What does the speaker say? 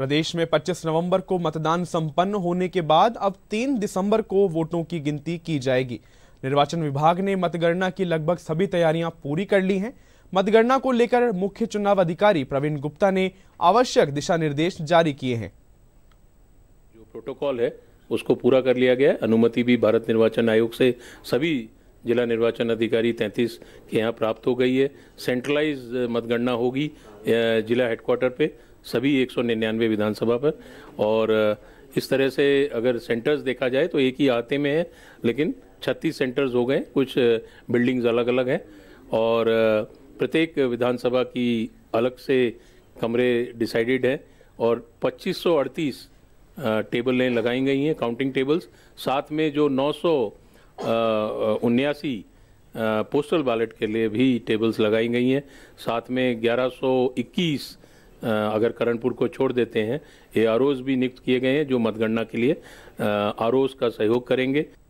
प्रदेश में 25 नवंबर को मतदान संपन्न होने के बाद अब 3 दिसंबर को वोटों की गिनती की जाएगी निर्वाचन विभाग ने मतगणना की लगभग सभी तैयारियां पूरी कर ली हैं मतगणना को लेकर मुख्य चुनाव अधिकारी प्रवीण गुप्ता ने आवश्यक दिशा निर्देश जारी किए हैं जो प्रोटोकॉल है उसको पूरा कर लिया गया अनुमति भी भारत निर्वाचन आयोग से सभी जिला निर्वाचन अधिकारी तैंतीस के यहाँ प्राप्त हो गई है सेंट्रलाइज मतगणना होगी जिला हेडक्वार्टर पे सभी 199 विधानसभा पर और इस तरह से अगर सेंटर्स देखा जाए तो एक ही आते में है लेकिन 36 सेंटर्स हो गए कुछ बिल्डिंग्स अलग अलग हैं और प्रत्येक विधानसभा की अलग से कमरे डिसाइडेड हैं और पच्चीस टेबल टेबलें लगाई गई हैं काउंटिंग टेबल्स साथ में जो नौ उन्यासी पोस्टल बैलेट के लिए भी टेबल्स लगाई गई हैं साथ में 1121 अगर करणपुर को छोड़ देते हैं ए आर भी नियुक्त किए गए हैं जो मतगणना के लिए आर का सहयोग करेंगे